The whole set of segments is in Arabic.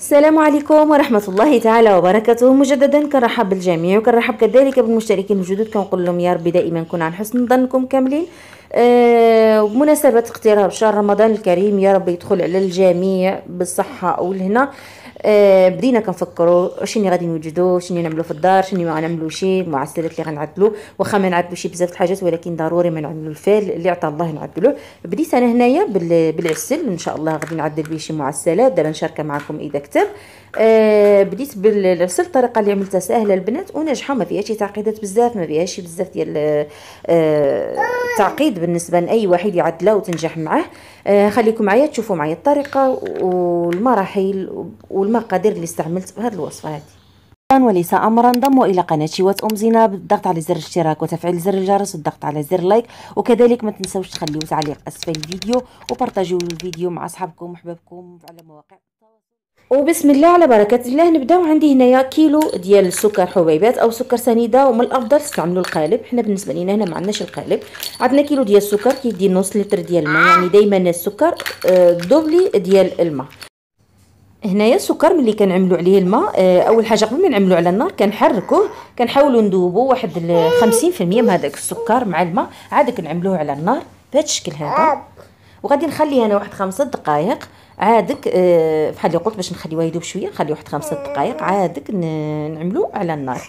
السلام عليكم ورحمة الله تعالى وبركاته مجددا كنرحب بالجميع وكنرحب كذلك بالمشتركين الجدد كنقول لهم يا رب دائما كن عن حسن ظنكم كاملين بمناسبة آه، اقتراب شهر رمضان الكريم يا رب يدخل على الجميع بالصحة والهنا آه، بدينا كنفكروا شنو غادي نوجدوا شنو نعملوا في الدار شنو ما شي المعسلات اللي غنعدلوا واخا ما شي بزاف الحاجات ولكن ضروري ما نعملوا الفال اللي عطى الله نعدلوه بديت انا هنايا بالعسل ان شاء الله غادي نعدل به شي معسلات دابا نشاركها معكم اذا كتب آه بديت بالعسل الطريقه اللي عملتها سهله البنات وناجحه ما فيهاش تعقيدات بزاف ما فيهاش بزاف ديال التعقيد آه، بالنسبه لاي واحد يعدلها وتنجح معاه آه خليكم معايا تشوفوا معايا الطريقه والمراحل والمقادير اللي استعملت بهذه الوصفه هذه وليس امرا انضموا الى قناه شيوات ام زينه بالضغط على زر الاشتراك وتفعيل زر الجرس والضغط على زر لايك وكذلك ما تنسوش تخليو تعليق اسفل الفيديو وبارطاجيو الفيديو مع اصحابكم وحبابكم على مواقع وبسم الله على بركة الله نبداو عندي هنايا كيلو ديال السكر حبيبات او سكر سنيدة ومن الافضل تستعملوا القالب حنا بالنسبة لينا هنا ما عندناش القالب عندنا كيلو ديال السكر كيدي نص لتر ديال الماء يعني دائما السكر آه، دوبلي ديال الماء هنايا السكر ملي كنعملو عليه الماء آه، اول حاجه قبل ما نعملوا على النار كنحركوه كنحاولوا نذوبوا واحد 50% من هذاك السكر مع الماء عاد كنعملوه على النار بهذا الشكل هذا وغادي نخليه انا واحد خمسة دقائق عادك آه اللي قلت باش نخليوها يذوب شويه نخليه واحد خمسة دقائق عادك نعملو على النار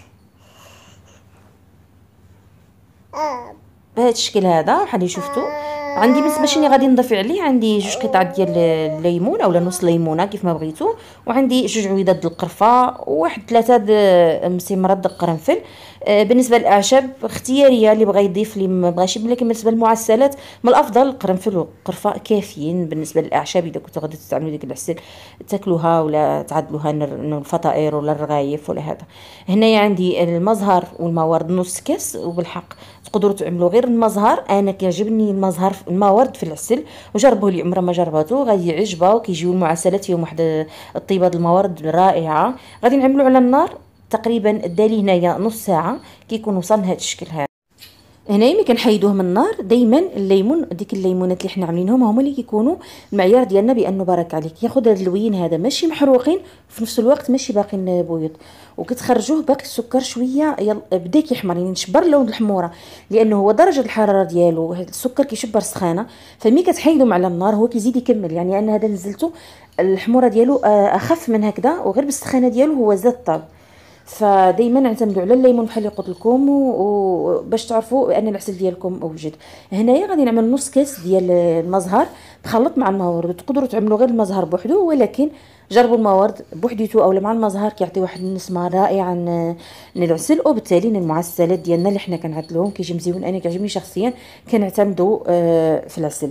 آه. بهذا الشكل هذا بحال اللي شفتوا عندي بالنسبه اللي غادي نضيف عليه عندي جوج قطع ديال الليمون اولا نص ليمونه كيف ما بغيتو وعندي جوج ديال القرفه وواحد ثلاثه مسمرات القرنفل آه، بالنسبه للاعشاب اختياريه اللي بغى يضيف اللي ما بغاش لكن بالنسبه للمعسلات من الافضل القرنفل والقرفه كافيين بالنسبه للاعشاب اذا كنتو غادي تستعملوا ديك العسل تاكلوها ولا تعدلوها الفطائر ولا الرغايف ولا هذا هنايا عندي المزهر والموارد نص كاس وبالحق تقدروا تعملوا غير المزهر انا كيعجبني المزهر ورد في العسل وجربوه اللي عمره ما جربته غادي يعجبها وكيجيو المعسلات فيهم واحد ديال الموارد رائعه غادي نعملو على النار تقريبا دالي هنايا نص ساعه كيكون وصل لهذا الشكل هذا هنايا ملي كنحيدوه من النار دائما الليمون ديك الليمونات اللي حنا عاملينهم هما اللي كيكونوا المعيار ديالنا بانه بارك عليك ياخذ هذا اللوين هذا ماشي محروقين في نفس الوقت ماشي باقيين بيض وكتخرجوه باقي السكر شويه بدا كيحمر يعني نشبر لون الحموره لانه هو درجه الحراره ديالو السكر كيشبر سخانه فمي كتحيدهم على النار هو كيزيد يكمل يعني انا هذا نزلته الحموره ديالو آه، اخف من هكذا وغير بالسخانه ديالو هو زاد طاب فدائما اعتمدوا على الليمون بحال اللي قلت لكم وباش تعرفوا ان العسل ديالكم اوجد هنايا غادي نعمل نص كاس ديال المزهر تخلط مع المورد تقدروا تعملوا غير المزهر بوحدو ولكن جربوا المورد بوحديتو اولا مع المزهر كيعطي واحد النسمه رائعه للعسل وبالتالي المعسلات ديالنا اللي حنا كنعدلوهم كيجي مزيون انا كيعجبني شخصيا كنعتمدوا آه، في العسل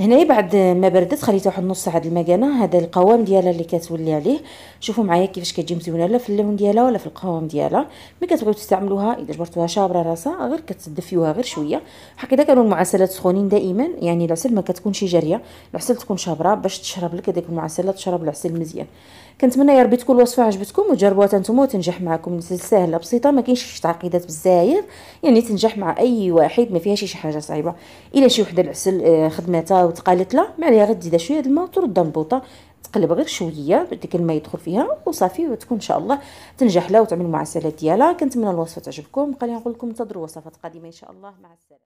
هنايا بعد ما بردت خليته واحد نص ساعه المكانه هذا القوام ديالها اللي كتولي عليه شوفوا معايا كيفاش كتجي مزيونه لا في اللون ديالها ولا في القوام ديالها ملي كتبغيو تستعملوها اذا جبرتوها شابره راسها غير كتدفيوها غير شويه هكذا كانوا المعسلات سخونين دائما يعني العسل ما كتكونش جاريه العسل تكون شابره باش تشرب لك هذيك المعسلات تشرب العسل مزيان كنتمنى يا ربي تكون الوصفه عجبتكم وتجربوها نتوما وتنجح معكم سهله بسيطه ما كاينش شي تعقيدات بزاير يعني تنجح مع اي واحد ما فيهاش شي حاجه صعيبه الا شي وحده العسل آه، خدمتها وتقالت لها ما عليها غير تزيدها شويه الماء وتردها مبوطه تقلب غير شويه ديك الماء يدخل فيها وصافي وتكون ان شاء الله تنجح لها وتعمل المعسلات ديالها كنتمنى الوصفه تعجبكم بقى لي نقول لكم انتظروا وصفات قادمه ان شاء الله مع السلامه